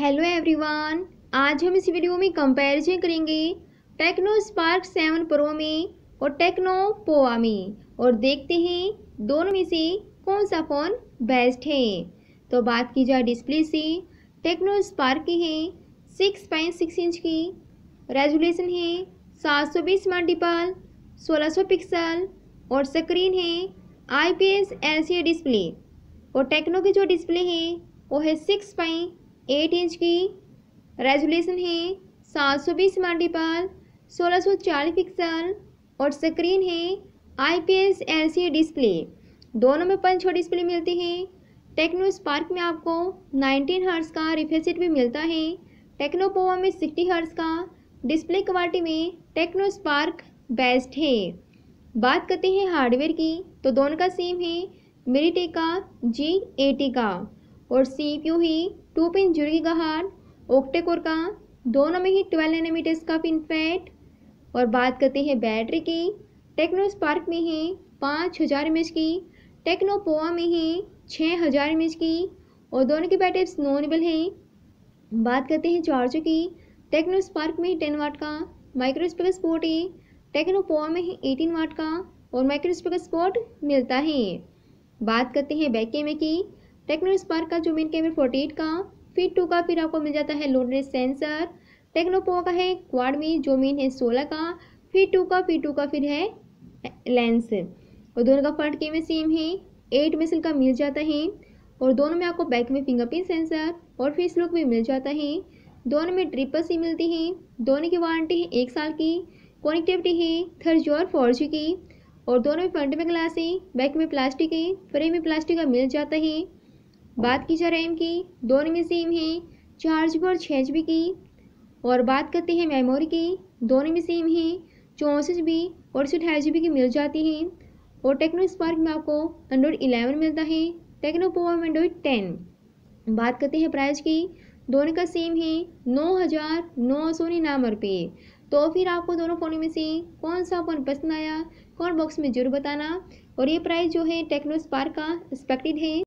hello everyone आज हम इस वीडियो में कंपैरिजन करेंगे टेक्नो स्पार्क सेवन प्रो में और टेक्नो पोआ में और देखते हैं दोनों में से कौन सा फ़ोन बेस्ट है तो बात की जाए डिस्प्ले से टेक्नो स्पार्क की है सिक्स पॉइंट सिक्स इंच की रेजुलेशन है सात सौ बीस मल्टीपल सोलह सौ पिक्सल और स्क्रीन है I P S L C display और टेक्नो की जो डिस्प्ले है वो है सिक्स पॉइंट एट इंच की रेजोल्यूशन है सात सौ बीस मल्टीपल सोलह सौ चालीस पिक्सल और स्क्रीन है I P S L C display दोनों में पंच और डिस्प्ले मिलती है टेक्नो स्पार्क में आपको 19 हर्ट्स का रिफ्रेश भी मिलता है टेक्नो पोवा में 60 हर्ट्स का डिस्प्ले क्वालिटी में टेक्नो स्पार्क बेस्ट है बात करते हैं हार्डवेयर की तो दोनों का सेम है मेरी का जी एटी का और सी क्यू ही टू पिन जुर्गी का हार ओक्टेकोर का दोनों में ही ट्वेल्व नैनोमीटर्स का पिन फैट और बात करते हैं बैटरी की टेक्नो स्पार्क में ही पाँच हज़ार एम की टेक्नो पोआ में ही छः हज़ार एम की और दोनों की बैटरी नॉनेबल हैं बात करते हैं चार्जर की टेक्नो स्पार्क में टेन वाट का माइक्रो स्पीकर स्पोर्ट है टेक्नो पोआ में ही एटीन वाट का और माइक्रो स्पीकर स्पोर्ट मिलता है बात करते हैं बैक कैमरे की टेक्नो स्पार्क का जो मेन कैमरा फोर्टी एट का फिट टू का फिर आपको मिल जाता है लोडनेस सेंसर टेक्नोपो का है क्वाड में जो मेन है सोलह का फिट टू का फिट टू का फिर है लेंस और दोनों का फ्रंट कैमरा सेम है एट मिसल का मिल जाता है और दोनों में आपको बैक में फिंगरप्रिंट सेंसर और फेस लुक भी मिल जाता है दोनों में ट्रिपल सी मिलती है दोनों की वारंटी है एक साल की कनेक्टिविटी है थर्ड जी और फोर जी की और दोनों में फ्रंट में ग्लास है बैक में प्लास्टिक है फ्रेम में प्लास्टिक का मिल जाता है बात की जाए रैम की दोनों में सेम है चार जी और छः जी की और बात करते हैं मेमोरी की दोनों में सेम है चौंसठ जी और सौ अठाईस जी की मिल जाती है और टेक्नो स्पार्क में आपको एंड्रॉयड इलेवन मिलता है टेक्नो पोवा में एंड्रॉयड टेन बात करते हैं प्राइस की दोनों का सेम है नौ हज़ार नौ सौ निन्यानवे रुपये तो फिर आपको दोनों फ़ोन में से कौन सा फ़ोन पसंद आया कौन बॉक्स में जरूर बताना और ये प्राइस जो है टेक्नो स्पार्क का एक्सपेक्टेड है